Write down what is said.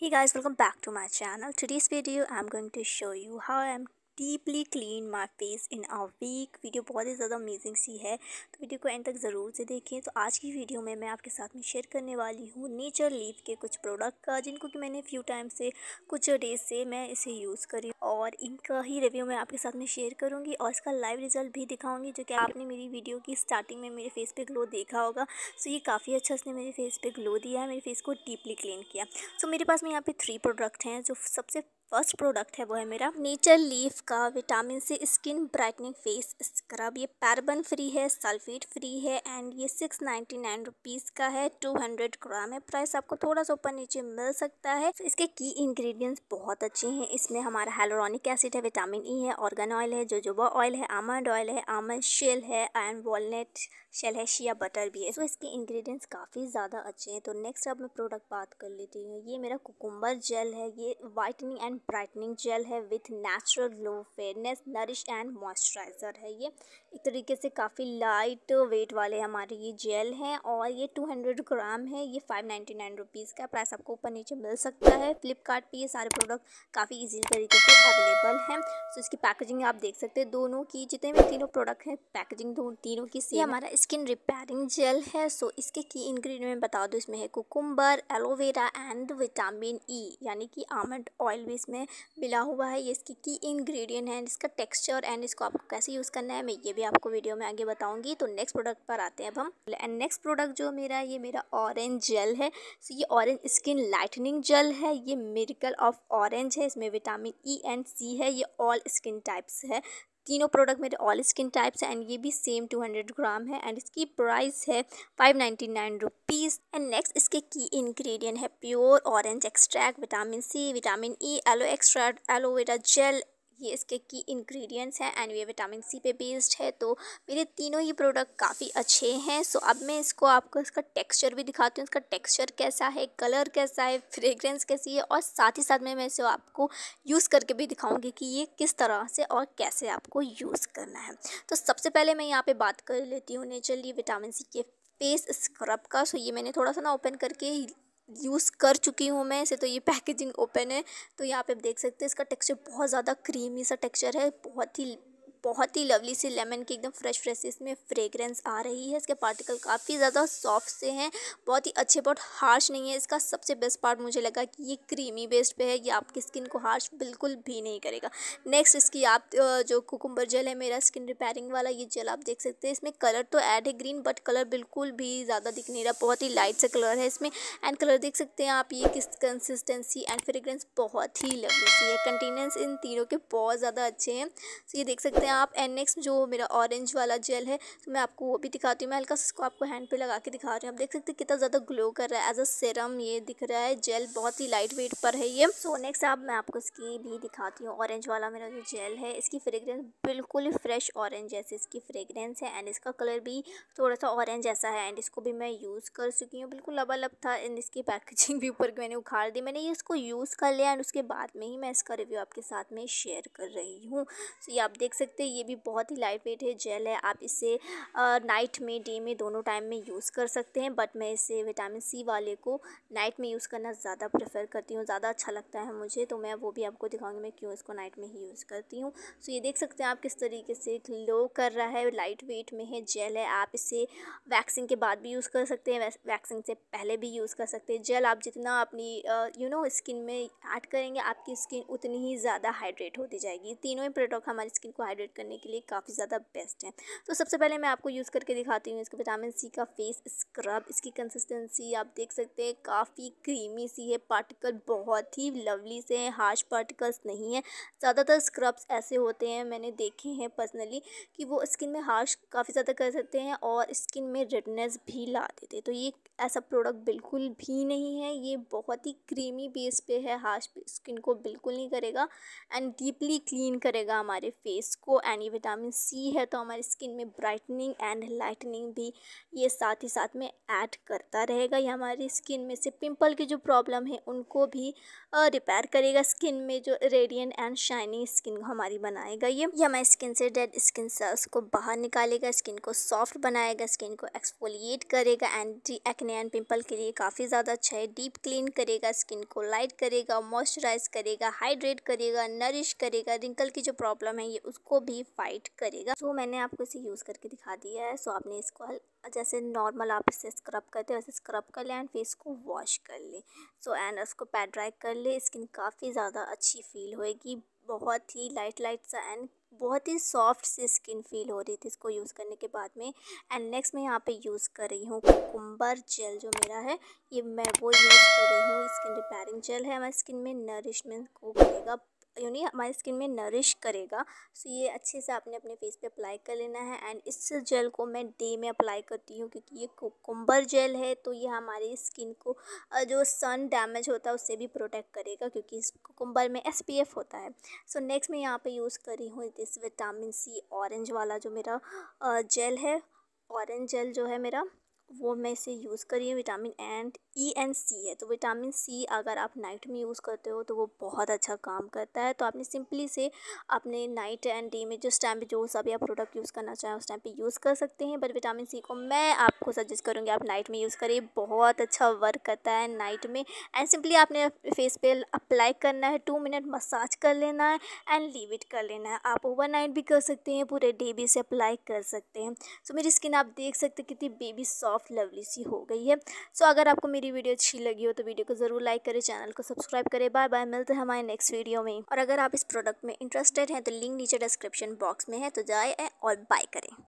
hey guys welcome back to my channel today's video i'm going to show you how i'm deeply clean my face in a week video बहुत ही ज़्यादा amazing सी है तो video को and तक ज़रूर से देखें तो आज की वीडियो में मैं आपके साथ में शेयर करने वाली हूँ नेचर लीव के कुछ प्रोडक्ट का जिनको कि मैंने फ्यू टाइम से कुछ डेज से मैं इसे यूज़ करी और इनका ही रिव्यू मैं आपके साथ में शेयर करूँगी और इसका लाइव रिजल्ट भी दिखाऊँगी जो कि आपने मेरी वीडियो की स्टार्टिंग में मेरे फेस पर ग्लो देखा होगा सो ये काफ़ी अच्छा इसने मेरे फेस पर ग्लो दिया है मेरे फेस को डीपली क्लीन किया सो मेरे पास में यहाँ पर थ्री प्रोडक्ट हैं जो सबसे फर्स्ट प्रोडक्ट है वो है मेरा नेचर लीफ का vitamin C skin brightening face scrub ये पैरबन फ्री है सल्फेट फ्री है एंड ये सिक्स नाइन्टी नाइन रुपीज़ का है टू हंड्रेड ग्राम है प्राइस आपको थोड़ा सा ऊपर नीचे मिल सकता है इसके की इंग्रेडिएंट्स बहुत अच्छे हैं इसमें हमारा हेलोरॉनिक एसिड है विटामिन ई e है ऑर्गन ऑयल है जोजोबा ऑयल है आमंड ऑयल है आमंड शेल है एंड वॉलट शेल है शिया बटर भी है तो इसके इंग्रेडिएंट्स काफ़ी ज़्यादा अच्छे हैं तो नेक्स्ट अब मैं प्रोडक्ट बात कर लेती हूँ ये मेरा कुकुम्बर जेल है ये वाइटनिंग एंड ब्राइटनिंग जेल है with natural glow fairness nourish and moisturiser है ये एक तरीके से काफ़ी लाइट वेट वाले हमारे ये जेल हैं और ये टू हंड्रेड ग्राम है ये फाइव नाइन्टी नाइन रुपीज़ का प्राइस आपको ऊपर नीचे मिल सकता है फ्लिपकार्ट ये सारे प्रोडक्ट काफ़ी ईजी तरीके से अवेलेबल हैं तो इसकी पैकेजिंग आप देख सकते हैं दोनों की जितने भी तीनों प्रोडक्ट हैं पैकेजिंग तीनों की सी हमारा स्किन रिपेयरिंग जेल है सो इसके की इन्ग्रीडियमेंट बता दो इसमें है cucumber aloe vera and vitamin E यानी कि आमंड ऑयल भी इसमें मिला हुआ है ये इसकी की इंग्रेडिएंट है इसका टेक्सचर एंड इसको आपको कैसे यूज़ करना है मैं ये भी आपको वीडियो में आगे बताऊंगी तो नेक्स्ट प्रोडक्ट पर आते हैं अब हम एंड नेक्स्ट प्रोडक्ट जो मेरा ये मेरा ऑरेंज जेल है सो ये ऑरेंज स्किन लाइटनिंग जेल है ये मेरिकल ऑफ ऑरेंज है इसमें विटामिन ई एंड सी है ये ऑल स्किन टाइप्स है तीनों प्रोडक्ट मेरे ऑल स्किन टाइप्स हैं एंड ये भी सेम टू हंड्रेड ग्राम है एंड इसकी प्राइस है five ninety nine rupees and next इसके की इंग्रेडिएंट है pure orange extract vitamin C vitamin E aloe extra aloe vera gel ये इसके की इंग्रेडिएंट्स हैं एंड ये विटामिन सी पे बेस्ड है तो मेरे तीनों ही प्रोडक्ट काफ़ी अच्छे हैं सो अब मैं इसको आपको इसका टेक्सचर भी दिखाती हूँ इसका टेक्सचर कैसा है कलर कैसा है फ्रेग्रेंस कैसी है और साथ ही साथ में मैं इसे आपको यूज़ करके भी दिखाऊँगी कि ये किस तरह से और कैसे आपको यूज़ करना है तो सबसे पहले मैं यहाँ पर बात कर लेती हूँ नेचुरली विटामिन सी के फेस स्क्रब का सो ये मैंने थोड़ा सा ना ओपन करके यूज़ कर चुकी हूँ मैं इसे तो ये पैकेजिंग ओपन है तो यहाँ पे आप देख सकते हैं इसका टेक्सचर बहुत ज़्यादा क्रीमी सा टेक्सचर है बहुत ही बहुत ही लवली सी लेमन की एकदम फ्रेश फ्रेश इसमें फ्रेगरेंस आ रही है इसके पार्टिकल काफ़ी ज़्यादा सॉफ्ट से हैं बहुत ही अच्छे बहुत हार्श नहीं है इसका सबसे बेस्ट पार्ट मुझे लगा कि ये क्रीमी बेस्ड पे है ये आपकी स्किन को हार्श बिल्कुल भी नहीं करेगा नेक्स्ट इसकी आप जो कुकुम्बर जेल है मेरा स्किन रिपेयरिंग वाला ये जेल आप देख सकते हैं इसमें कलर तो ऐड है ग्रीन बट कलर बिल्कुल भी ज़्यादा दिख नहीं रहा बहुत ही लाइट सा कलर है इसमें एंड कलर देख सकते हैं आप ये किस कंसिस्टेंसी एंड फ्रेगरेंस बहुत ही लवली सी है कंटेनेंस इन तीनों के बहुत ज़्यादा अच्छे हैं तो ये देख सकते हैं आप एन एक्स जो मेरा ऑरेंज वाला जेल है तो मैं आपको वो भी दिखाती हूँ मैं हल्का इसको आपको हैंड पे लगा के दिखा रही हूँ आप देख सकते हैं कितना ज़्यादा ग्लो कर रहा है एज अ सिरम ये दिख रहा है जेल बहुत ही लाइट वेट पर है ये सो नेक्स्ट आप मैं आपको इसकी भी दिखाती हूँ ऑरेंज वाला मेरा जो जेल है इसकी फ्रेगरेंस बिल्कुल ही फ्रेश ऑरेंज जैसे इसकी फ्रेगरेंस है एंड इसका कलर भी थोड़ा सा ऑरेंज ऐसा है एंड इसको भी मैं यूज़ कर चुकी हूँ बिल्कुल लबा लब था एंड इसकी पैकेजिंग भी ऊपर मैंने उखाड़ दी मैंने ये इसको यूज़ कर लिया एंड उसके बाद में ही मैं इसका रिव्यू आपके साथ में शेयर कर रही हूँ सो ये आप देख सकते सकते हैं ये भी बहुत ही लाइट वेट है जेल है आप इसे नाइट में डे में दोनों टाइम में यूज़ कर सकते हैं बट मैं इसे विटामिन सी वाले को नाइट में यूज़ करना ज़्यादा प्रेफर करती हूँ ज़्यादा अच्छा लगता है मुझे तो मैं वो भी आपको दिखाऊँगी मैं क्यों इसको नाइट में ही यूज़ करती हूँ सो ये देख सकते हैं आप किस तरीके से ग्लो कर रहा है लाइट वेट में है जेल है आप इसे वैक्सिंग के बाद भी यूज़ कर सकते हैं वैक्सिंग से पहले भी यूज़ कर सकते हैं जेल आप जितना अपनी यू नो स्किन में ऐड करेंगे आपकी स्किन उतनी ही ज़्यादा हाइड्रेट होती जाएगी तीनों ही प्रोडक्ट हमारी स्किन को हाइड्रेट हाइड्रेट करने के लिए काफ़ी ज़्यादा बेस्ट है तो सबसे पहले मैं आपको यूज़ करके दिखाती हूँ इसके विटामिन सी का फेस स्क्रब इसकी कंसिस्टेंसी आप देख सकते हैं काफ़ी क्रीमी सी है पार्टिकल बहुत ही लवली से हैं हार्श पार्टिकल्स नहीं है ज़्यादातर स्क्रब्स ऐसे होते हैं मैंने देखे हैं पर्सनली कि वो स्किन में हार्श काफ़ी ज़्यादा कर सकते हैं और स्किन में रेडनेस भी ला देते हैं तो ये ऐसा प्रोडक्ट बिल्कुल भी नहीं है ये बहुत ही क्रीमी बेस पे है हार्श स्किन को बिल्कुल नहीं करेगा एंड डीपली क्लीन करेगा हमारे फेस को एनी विटामिन सी है तो हमारी स्किन में ब्राइटनिंग एंड लाइटनिंग भी ये साथ ही साथ में ऐड करता रहेगा ये हमारी स्किन में से पिंपल की जो प्रॉब्लम है उनको भी रिपेयर करेगा स्किन में जो रेडियंट एंड शाइनिंग स्किन हमारी बनाएगा ये ये हमारी स्किन से डेड स्किन सेल्स को बाहर निकालेगा स्किन को सॉफ्ट बनाएगा स्किन को एक्सपोलिएट करेगा एंटी एक्ने एंड पिंपल के लिए काफ़ी ज़्यादा अच्छा है डीप क्लीन करेगा स्किन को लाइट करेगा मॉइस्चराइज करेगा हाइड्रेट करेगा नरिश करेगा रिंकल की जो प्रॉब्लम है ये उसको भी फाइट करेगा सो so, मैंने आपको इसे यूज़ करके दिखा दिया है सो so, आपने इसको जैसे नॉर्मल आप इसे स्क्रब करते हैं वैसे स्क्रब कर लें एंड फेस को वॉश कर लें सो एंड उसको पैड ड्राई कर ले स्किन काफ़ी ज़्यादा अच्छी फील होएगी बहुत ही लाइट लाइट सा एंड बहुत ही सॉफ्ट सी स्किन फील हो रही थी इसको यूज़ करने के बाद में एंड नेक्स्ट मैं यहाँ पे यूज़ कर रही हूँ कुम्बर जेल जो मेरा है ये मैं वो यूज़ कर रही हूँ स्किन रिपेयरिंग जेल है हमारी स्किन में नरिशमेंट को मिलेगा यानी हमारी स्किन में नरिश करेगा सो ये अच्छे से आपने अपने फेस पे अप्लाई कर लेना है एंड इस जेल को मैं डे में अप्लाई करती हूँ क्योंकि ये कोकुम्बर जेल है तो ये हमारी स्किन को जो सन डैमेज होता है उससे भी प्रोटेक्ट करेगा क्योंकि इस कोकुम्बर में एस होता है सो so, नेक्स्ट मैं यहाँ पर यूज़ कर रही हूँ दिस विटामिन सी ऑरेंज वाला जो मेरा जेल है ऑरेंज जेल जो है मेरा वो मैं इसे यूज़ करी vitamin and E and C है तो विटामिन सी अगर आप नाइट में यूज़ करते हो तो वो बहुत अच्छा काम करता है तो आपने सिंपली से अपने नाइट एंड डे में जिस टाइम पर जो सभी भी आप प्रोडक्ट यूज़ करना चाहें उस टाइम पे यूज़ कर सकते हैं बट विटामिन सी को मैं आपको सजेस्ट करूँगी आप नाइट में यूज़ करिए बहुत अच्छा वर्क करता है नाइट में एंड सिंपली आपने फेस पे अप्लाई करना है टू मिनट मसाज कर लेना है एंड लीव इट कर लेना है आप नाइट भी कर सकते हैं पूरे डे भी इसे अप्लाई कर सकते हैं सो मेरी स्किन आप देख सकते कितनी बेबी सॉफ्ट ऑफ लवली सी हो गई है सो अगर आपको मेरी वीडियो अच्छी लगी हो तो वीडियो को ज़रूर लाइक करें चैनल को सब्सक्राइब करें बाय बाय मिलते हैं हमारे नेक्स्ट वीडियो में और अगर आप इस प्रोडक्ट में इंटरेस्टेड हैं तो लिंक नीचे डिस्क्रिप्शन बॉक्स में है तो जाए और बाय करें